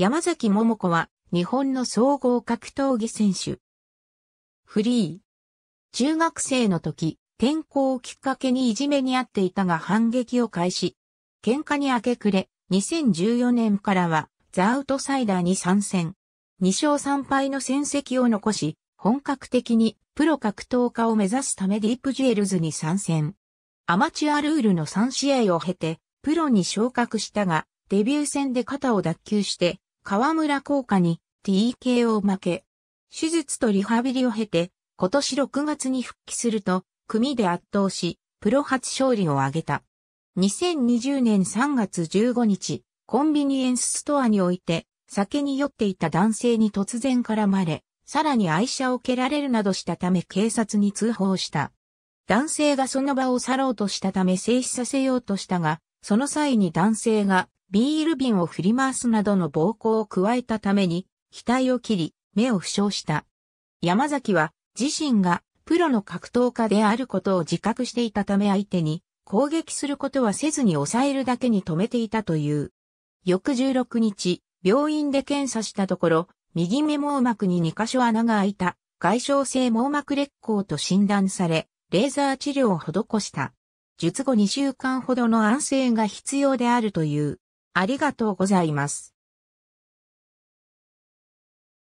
山崎桃子は日本の総合格闘技選手。フリー。中学生の時、転校をきっかけにいじめにあっていたが反撃を開始。喧嘩に明け暮れ、2014年からはザ・アウトサイダーに参戦。2勝3敗の戦績を残し、本格的にプロ格闘家を目指すためディープジュエルズに参戦。アマチュアルールの3試合を経て、プロに昇格したが、デビュー戦で肩を脱臼して、河村効果に TKO 負け。手術とリハビリを経て、今年6月に復帰すると、組で圧倒し、プロ初勝利を挙げた。2020年3月15日、コンビニエンスストアにおいて、酒に酔っていた男性に突然絡まれ、さらに愛車を蹴られるなどしたため警察に通報した。男性がその場を去ろうとしたため制止させようとしたが、その際に男性がビール瓶を振り回すなどの暴行を加えたために、額を切り、目を負傷した。山崎は、自身がプロの格闘家であることを自覚していたため相手に攻撃することはせずに抑えるだけに止めていたという。翌16日、病院で検査したところ、右目網膜に2箇所穴が開いた、外傷性網膜裂孔と診断され、レーザー治療を施した。術後2週間ほどの安静が必要であるという。ありがとうございます。